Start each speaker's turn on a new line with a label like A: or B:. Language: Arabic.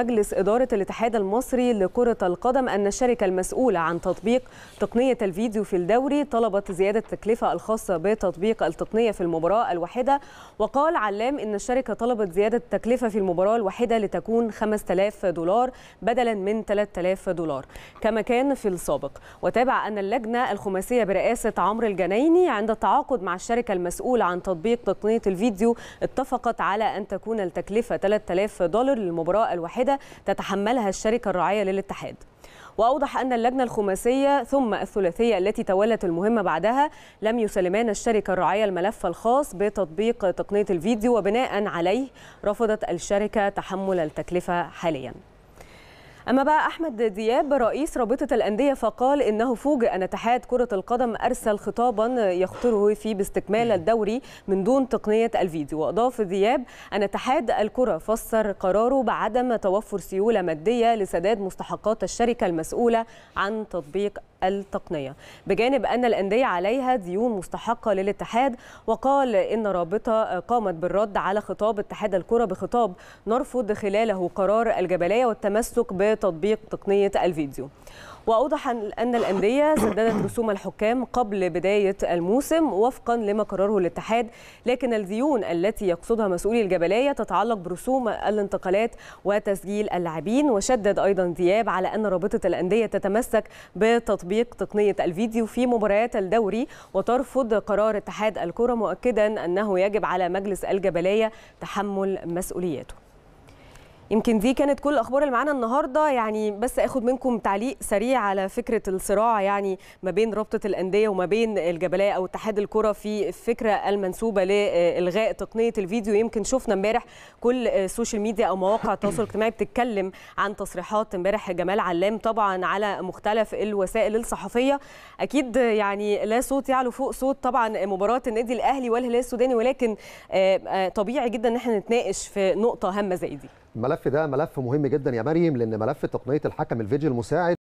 A: مجلس إدارة الاتحاد المصري لكرة القدم أن الشركة المسؤولة عن تطبيق تقنية الفيديو في الدوري طلبت زيادة التكلفة الخاصة بتطبيق التقنية في المباراة الواحدة وقال علام أن الشركة طلبت زيادة التكلفة في المباراة الواحدة لتكون 5000 دولار بدلا من 3000 دولار كما كان في السابق وتابع أن اللجنة الخماسية برئاسة عمرو الجنايني عند التعاقد مع الشركة المسؤولة عن تطبيق تقنية الفيديو اتفقت على أن تكون التكلفة 3000 دولار للمباراة الواحدة زيادة تتحملها الشركة الراعية للاتحاد وأوضح أن اللجنة الخماسية ثم الثلاثية التي تولت المهمة بعدها لم يسلمان الشركة الراعية الملف الخاص بتطبيق تقنية الفيديو وبناء عليه رفضت الشركة تحمل التكلفة حالياً أما بقى أحمد دياب رئيس رابطة الأندية فقال إنه فوجئ أن اتحاد كرة القدم أرسل خطابا يخطره فيه باستكمال الدوري من دون تقنية الفيديو وأضاف دياب أن اتحاد الكرة فسر قراره بعدم توفر سيولة مادية لسداد مستحقات الشركة المسؤولة عن تطبيق التقنية بجانب أن الأندية عليها ديون مستحقة للاتحاد وقال إن رابطة قامت بالرد على خطاب اتحاد الكرة بخطاب نرفض خلاله قرار الجبلية والتمسك بتطبيق تقنية الفيديو وأوضح أن الأندية سددت رسوم الحكام قبل بداية الموسم وفقا لما قرره الاتحاد لكن الديون التي يقصدها مسؤولي الجبلية تتعلق برسوم الانتقالات وتسجيل اللاعبين وشدد أيضا دياب على أن رابطة الأندية تتمسك بتطبيق تقنية الفيديو في مباريات الدوري وترفض قرار اتحاد الكرة مؤكدا أنه يجب على مجلس الجبلية تحمل مسؤوليته يمكن دي كانت كل الاخبار اللي معانا النهارده يعني بس اخد منكم تعليق سريع على فكره الصراع يعني ما بين رابطه الانديه وما بين الجبلاء او اتحاد الكره في الفكره المنسوبه لالغاء تقنيه الفيديو يمكن شفنا امبارح كل السوشيال ميديا او مواقع التواصل الاجتماعي بتتكلم عن تصريحات امبارح جمال علام طبعا على مختلف الوسائل الصحفيه اكيد يعني لا صوت يعلو فوق صوت طبعا مباراه النادي الاهلي والهلال السوداني ولكن آه، آه، طبيعي جدا ان احنا نتناقش في نقطه هامه زي دي الملف ده ملف مهم جدا يا مريم لان ملف تقنيه الحكم الفيديو المساعد